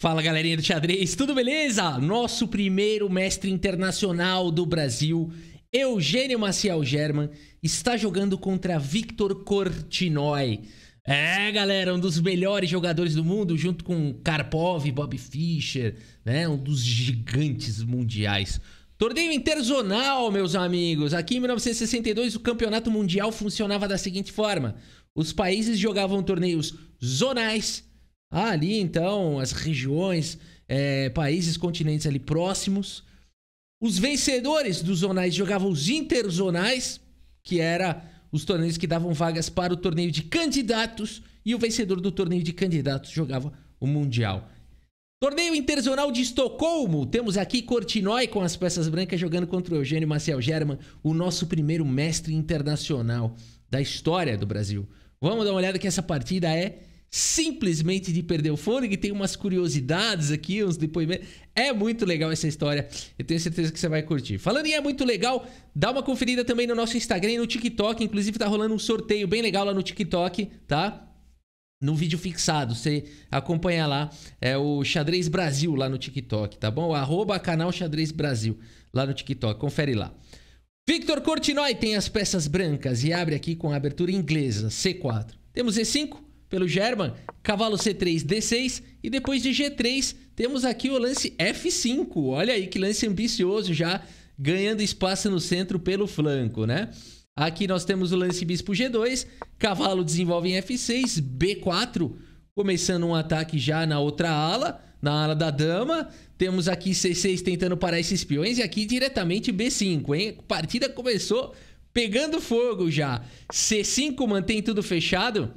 Fala galerinha do xadrez, tudo beleza? Nosso primeiro mestre internacional do Brasil, Eugênio Maciel German, está jogando contra Victor Cortinoy. É, galera, um dos melhores jogadores do mundo, junto com Karpov, Bob Fischer, né? Um dos gigantes mundiais. Torneio interzonal, meus amigos. Aqui em 1962, o campeonato mundial funcionava da seguinte forma: os países jogavam torneios zonais ah, ali então, as regiões, é, países, continentes ali próximos. Os vencedores dos zonais jogavam os interzonais, que era os torneios que davam vagas para o torneio de candidatos, e o vencedor do torneio de candidatos jogava o Mundial. Torneio Interzonal de Estocolmo. Temos aqui Cortinói com as peças brancas jogando contra o Eugênio Marcel German, o nosso primeiro mestre internacional da história do Brasil. Vamos dar uma olhada que essa partida é simplesmente de perder o fone que tem umas curiosidades aqui, uns depoimentos. É muito legal essa história. Eu tenho certeza que você vai curtir. Falando em é muito legal, dá uma conferida também no nosso Instagram e no TikTok. Inclusive, tá rolando um sorteio bem legal lá no TikTok, tá? no vídeo fixado. Você acompanha lá, é o Xadrez Brasil lá no TikTok, tá bom? Arroba canal Xadrez Brasil lá no TikTok, confere lá. Victor Cortinói tem as peças brancas e abre aqui com a abertura inglesa, C4. Temos E5, pelo German, cavalo C3, D6 e depois de G3 temos aqui o lance F5. Olha aí que lance ambicioso já, ganhando espaço no centro pelo flanco, né? Aqui nós temos o lance bispo G2, cavalo desenvolve em F6, B4, começando um ataque já na outra ala, na ala da dama. Temos aqui C6 tentando parar esses peões e aqui diretamente B5, hein? A partida começou pegando fogo já. C5 mantém tudo fechado.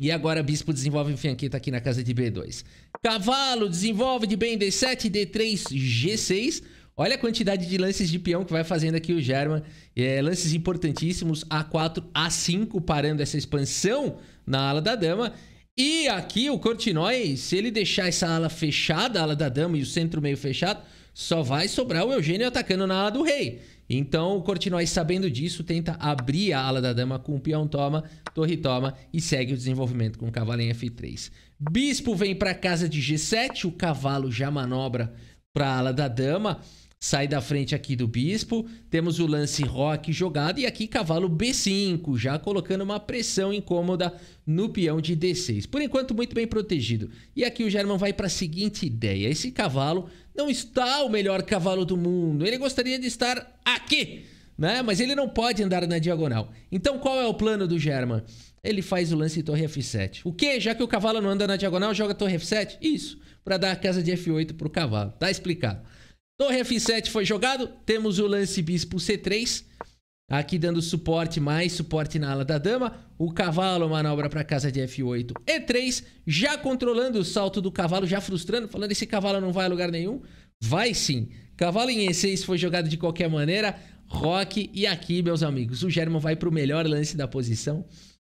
E agora Bispo desenvolve Fianqueta tá aqui na casa de B2. Cavalo desenvolve de bem D7, D3, G6. Olha a quantidade de lances de peão que vai fazendo aqui o German. É, lances importantíssimos, A4, A5, parando essa expansão na ala da dama. E aqui o Cortinói, se ele deixar essa ala fechada, a ala da dama e o centro meio fechado, só vai sobrar o Eugênio atacando na ala do rei. Então o Cortinói, sabendo disso, tenta abrir a ala da dama com o peão toma, Torre toma e segue o desenvolvimento com o cavalo em F3. Bispo vem para casa de G7, o cavalo já manobra para ala da dama, sai da frente aqui do bispo. Temos o lance rock jogado e aqui cavalo B5, já colocando uma pressão incômoda no peão de D6. Por enquanto muito bem protegido. E aqui o German vai para a seguinte ideia: esse cavalo não está o melhor cavalo do mundo. Ele gostaria de estar aqui né? Mas ele não pode andar na diagonal. Então qual é o plano do German? Ele faz o lance em torre F7. O que? Já que o cavalo não anda na diagonal, joga torre F7? Isso, para dar a casa de F8 pro cavalo. Tá explicado. Torre F7 foi jogado, temos o lance bispo C3. Aqui dando suporte, mais suporte na ala da dama. O cavalo manobra para casa de F8, E3. Já controlando o salto do cavalo, já frustrando, falando esse cavalo não vai a lugar nenhum. Vai sim. Cavalo em E6 foi jogado de qualquer maneira rock. E aqui, meus amigos, o German vai pro melhor lance da posição.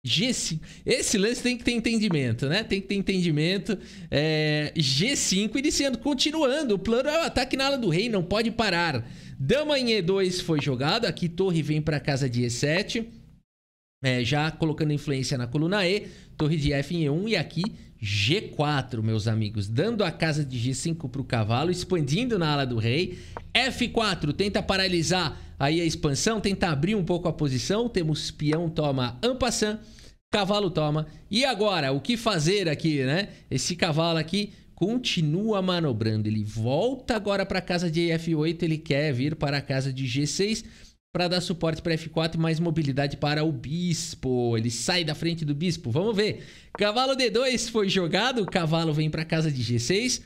G5. Esse lance tem que ter entendimento, né? Tem que ter entendimento. É... G5 iniciando, continuando. O plano é o ataque na ala do rei, não pode parar. Dama em E2 foi jogado. Aqui torre vem para casa de E7. É, já colocando influência na coluna E, torre de F em E1 e aqui G4, meus amigos. Dando a casa de G5 para o cavalo, expandindo na ala do rei. F4 tenta paralisar aí a expansão, tenta abrir um pouco a posição. Temos peão toma ampassan, cavalo toma. E agora, o que fazer aqui, né? Esse cavalo aqui continua manobrando. Ele volta agora para a casa de F8, ele quer vir para a casa de G6 para dar suporte para F4 e mais mobilidade para o bispo. Ele sai da frente do bispo. Vamos ver. Cavalo D2 foi jogado, o cavalo vem para casa de G6.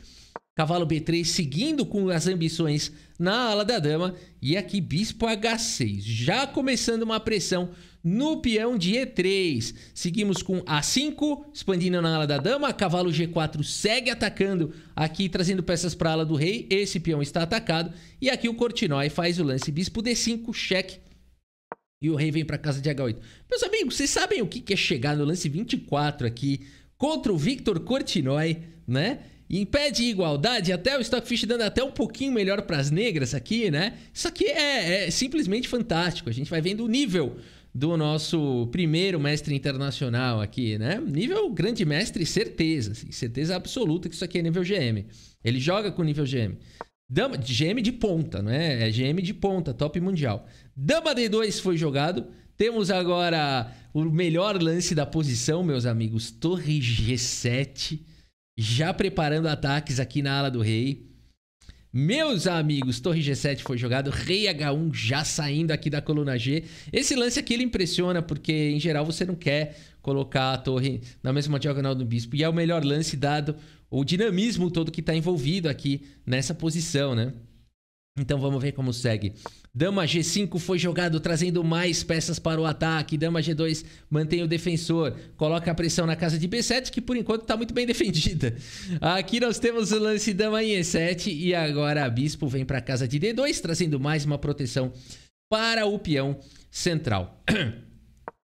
Cavalo B3 seguindo com as ambições na ala da dama. E aqui Bispo H6, já começando uma pressão no peão de E3. Seguimos com A5, expandindo na ala da dama. Cavalo G4 segue atacando aqui, trazendo peças para a ala do rei. Esse peão está atacado. E aqui o Cortinói faz o lance Bispo D5, cheque. E o rei vem para casa de H8. Meus amigos, vocês sabem o que é chegar no lance 24 aqui contra o Victor Cortinói, né? impede em pé de igualdade, até o Stockfish dando até um pouquinho melhor para as negras aqui, né? Isso aqui é, é simplesmente fantástico. A gente vai vendo o nível do nosso primeiro mestre internacional aqui, né? Nível grande mestre, certeza, assim, certeza absoluta que isso aqui é nível GM. Ele joga com nível GM. Dama, GM de ponta, não é? É GM de ponta, top mundial. Dama D2 foi jogado. Temos agora o melhor lance da posição, meus amigos. Torre G7 já preparando ataques aqui na ala do rei. Meus amigos, torre G7 foi jogado, rei H1 já saindo aqui da coluna G. Esse lance aqui ele impressiona, porque em geral você não quer colocar a torre na mesma diagonal do bispo. E é o melhor lance dado o dinamismo todo que está envolvido aqui nessa posição, né? Então vamos ver como segue. Dama G5 foi jogado trazendo mais peças para o ataque. Dama G2 mantém o defensor. Coloca a pressão na casa de B7, que por enquanto está muito bem defendida. Aqui nós temos o lance Dama em E7. E agora a Bispo vem para a casa de D2, trazendo mais uma proteção para o peão central.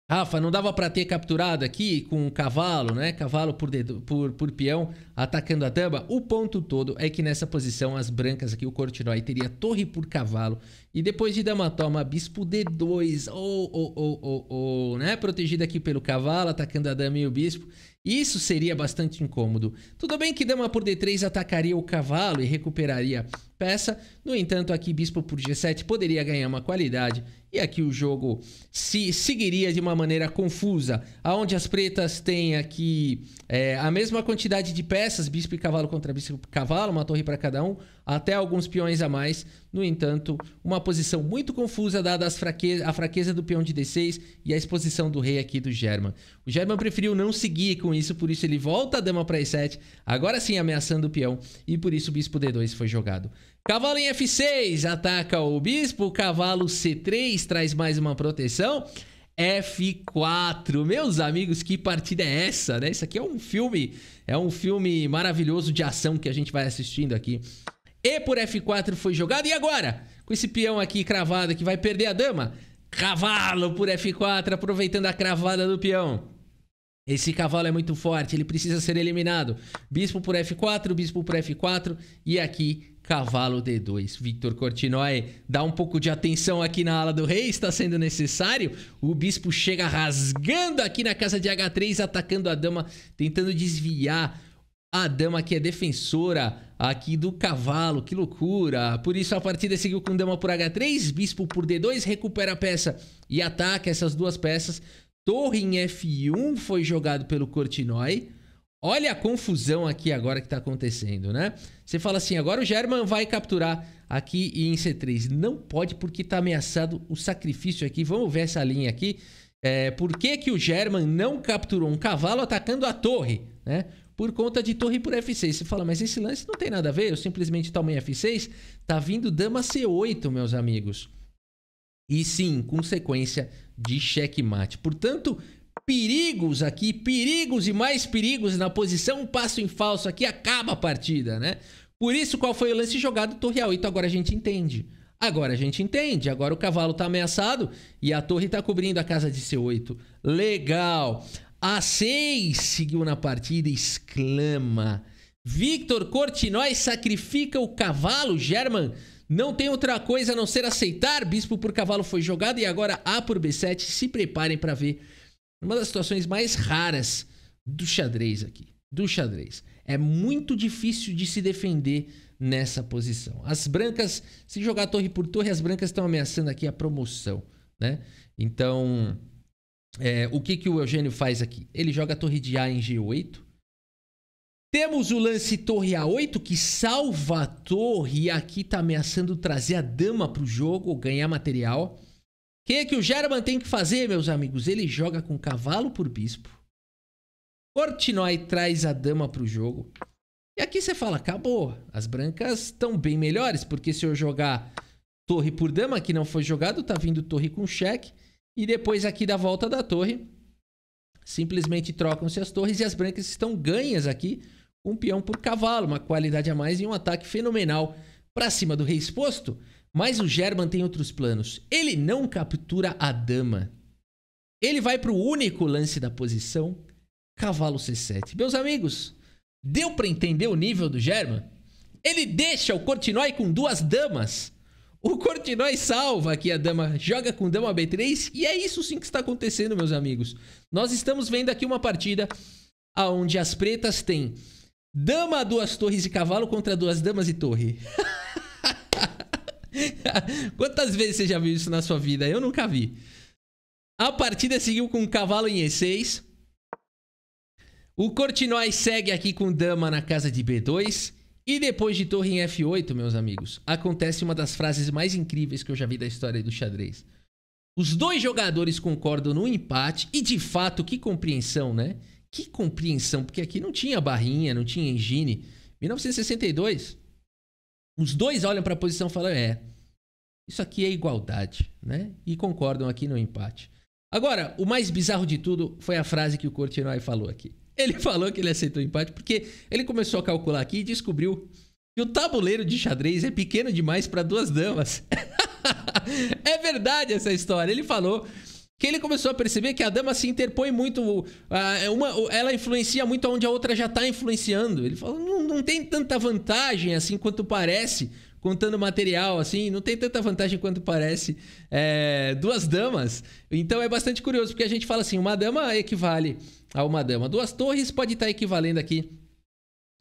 Rafa, não dava para ter capturado aqui com o cavalo, né? Cavalo por, dedo, por, por peão atacando a dama. O ponto todo é que nessa posição as brancas aqui, o Cortinói teria torre por cavalo. E depois de dama toma, bispo D2, ou, ou, ou, ou, né? Protegido aqui pelo cavalo, atacando a dama e o bispo. Isso seria bastante incômodo. Tudo bem que dama por D3 atacaria o cavalo e recuperaria peça. No entanto, aqui bispo por G7 poderia ganhar uma qualidade. E aqui o jogo se seguiria de uma maneira confusa. aonde as pretas têm aqui é, a mesma quantidade de peças, bispo e cavalo contra bispo e cavalo, uma torre para cada um, até alguns peões a mais. No entanto, uma posição muito confusa dada a fraqueza do peão de D6 e a exposição do rei aqui do German. O German preferiu não seguir com isso, por isso ele volta a dama para E7, agora sim ameaçando o peão, e por isso o bispo D2 foi jogado. Cavalo em F6 ataca o bispo, cavalo C3 traz mais uma proteção. F4. Meus amigos, que partida é essa, né? Isso aqui é um filme, é um filme maravilhoso de ação que a gente vai assistindo aqui e por F4 foi jogado. E agora? Com esse peão aqui cravado que vai perder a dama. Cavalo por F4, aproveitando a cravada do peão. Esse cavalo é muito forte, ele precisa ser eliminado. Bispo por F4, bispo por F4 e aqui cavalo D2. Victor cortinoy dá um pouco de atenção aqui na ala do rei, está sendo necessário. O bispo chega rasgando aqui na casa de H3, atacando a dama, tentando desviar a dama que é defensora aqui do cavalo, que loucura. Por isso a partida seguiu com dama por H3, bispo por D2, recupera a peça e ataca essas duas peças. Torre em F1 foi jogado pelo Cortinói. Olha a confusão aqui agora que está acontecendo, né? Você fala assim, agora o German vai capturar aqui em C3. Não pode porque está ameaçado o sacrifício aqui. Vamos ver essa linha aqui. É, por que, que o German não capturou um cavalo atacando a torre, né? por conta de torre por F6. Você fala, mas esse lance não tem nada a ver, eu simplesmente tomei F6. Tá vindo dama C8, meus amigos. E sim, consequência de checkmate. Portanto, perigos aqui, perigos e mais perigos na posição, um passo em falso aqui, acaba a partida, né? Por isso, qual foi o lance jogado? Torre A8, agora a gente entende. Agora a gente entende, agora o cavalo tá ameaçado e a torre tá cobrindo a casa de C8. Legal! A 6 seguiu na partida e exclama. Victor Cortinóis sacrifica o cavalo, German. Não tem outra coisa a não ser aceitar. Bispo por cavalo foi jogado e agora A por B7. Se preparem para ver uma das situações mais raras do xadrez aqui. Do xadrez. É muito difícil de se defender nessa posição. As brancas, se jogar torre por torre, as brancas estão ameaçando aqui a promoção, né? Então, é, o que, que o Eugênio faz aqui? Ele joga a torre de A em G8. Temos o lance torre A8 que salva a torre e aqui tá ameaçando trazer a dama pro jogo, ganhar material. O que, é que o German tem que fazer, meus amigos? Ele joga com cavalo por bispo. Portnoy traz a dama pro jogo. E aqui você fala, acabou. As brancas estão bem melhores, porque se eu jogar torre por dama, que não foi jogado, tá vindo torre com cheque. E depois aqui da volta da torre, simplesmente trocam-se as torres e as brancas estão ganhas aqui um peão por cavalo, uma qualidade a mais e um ataque fenomenal para cima do rei exposto. Mas o German tem outros planos. Ele não captura a dama. Ele vai para o único lance da posição, cavalo C7. Meus amigos, deu para entender o nível do German? Ele deixa o Cortinói com duas damas o Cortinói salva aqui a dama, joga com dama B3 e é isso sim que está acontecendo, meus amigos. Nós estamos vendo aqui uma partida aonde as pretas têm dama, duas torres e cavalo contra duas damas e torre. Quantas vezes você já viu isso na sua vida? Eu nunca vi. A partida seguiu com cavalo em E6. O Cortinói segue aqui com dama na casa de B2. E depois de torre em F8, meus amigos, acontece uma das frases mais incríveis que eu já vi da história do xadrez. Os dois jogadores concordam no empate e de fato, que compreensão, né? Que compreensão, porque aqui não tinha barrinha, não tinha engine. 1962. Os dois olham para a posição e falam: "É, isso aqui é igualdade", né? E concordam aqui no empate. Agora, o mais bizarro de tudo foi a frase que o Cortinoi falou aqui. Ele falou que ele aceitou o empate porque ele começou a calcular aqui e descobriu que o tabuleiro de xadrez é pequeno demais para duas damas. é verdade essa história. Ele falou que ele começou a perceber que a dama se interpõe muito, ah, é uma, ela influencia muito onde a outra já está influenciando. Ele falou, não, não tem tanta vantagem assim quanto parece contando material, assim, não tem tanta vantagem quanto parece é, duas damas. Então é bastante curioso, porque a gente fala assim, uma dama equivale a uma dama. Duas torres pode estar equivalendo aqui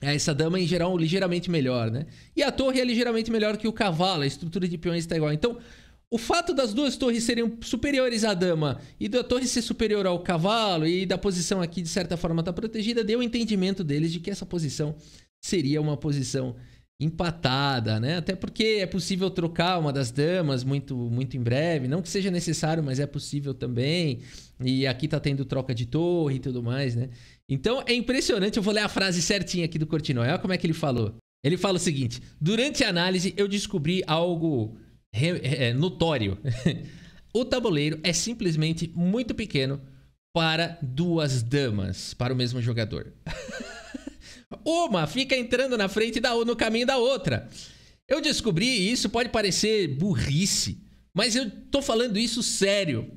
a essa dama em geral ligeiramente melhor, né? E a torre é ligeiramente melhor que o cavalo, a estrutura de peões está igual. Então, o fato das duas torres serem superiores à dama e da torre ser superior ao cavalo e da posição aqui de certa forma estar tá protegida deu o entendimento deles de que essa posição seria uma posição empatada, né? Até porque é possível trocar uma das damas muito muito em breve, não que seja necessário, mas é possível também. E aqui tá tendo troca de torre e tudo mais, né? Então é impressionante, eu vou ler a frase certinha aqui do Cortinói. Olha como é que ele falou. Ele fala o seguinte: "Durante a análise eu descobri algo é, notório. o tabuleiro é simplesmente muito pequeno para duas damas, para o mesmo jogador." Uma fica entrando na frente da no caminho da outra. Eu descobri, e isso pode parecer burrice, mas eu tô falando isso sério,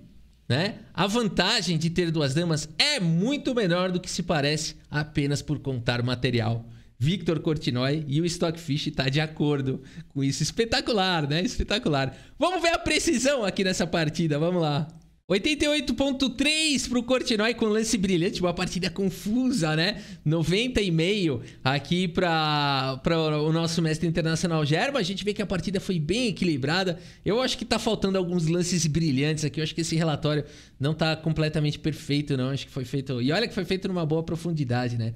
né? A vantagem de ter duas damas é muito menor do que se parece apenas por contar material. Victor Cortinoy e o Stockfish tá de acordo com isso. Espetacular, né? Espetacular. Vamos ver a precisão aqui nessa partida, vamos lá. 88.3 pro Cortinói com lance brilhante, uma partida confusa, né? 90,5 aqui para o nosso mestre internacional Gerba. A gente vê que a partida foi bem equilibrada. Eu acho que tá faltando alguns lances brilhantes aqui. Eu acho que esse relatório não tá completamente perfeito, não. Acho que foi feito. E olha que foi feito numa boa profundidade, né?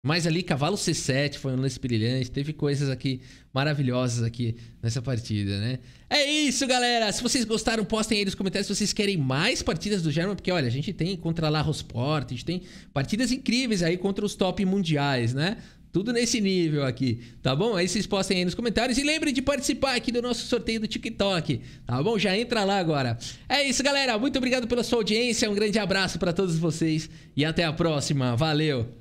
Mas ali, cavalo C7 foi um lance brilhante. Teve coisas aqui maravilhosas aqui nessa partida, né? É isso, galera! Se vocês gostaram, postem aí nos comentários se vocês querem mais partidas do German. Porque, olha, a gente tem contra La Rosport, a gente tem partidas incríveis aí contra os top mundiais, né? Tudo nesse nível aqui, tá bom? Aí vocês postem aí nos comentários e lembrem de participar aqui do nosso sorteio do TikTok, tá bom? Já entra lá agora. É isso, galera. Muito obrigado pela sua audiência. Um grande abraço para todos vocês e até a próxima. Valeu!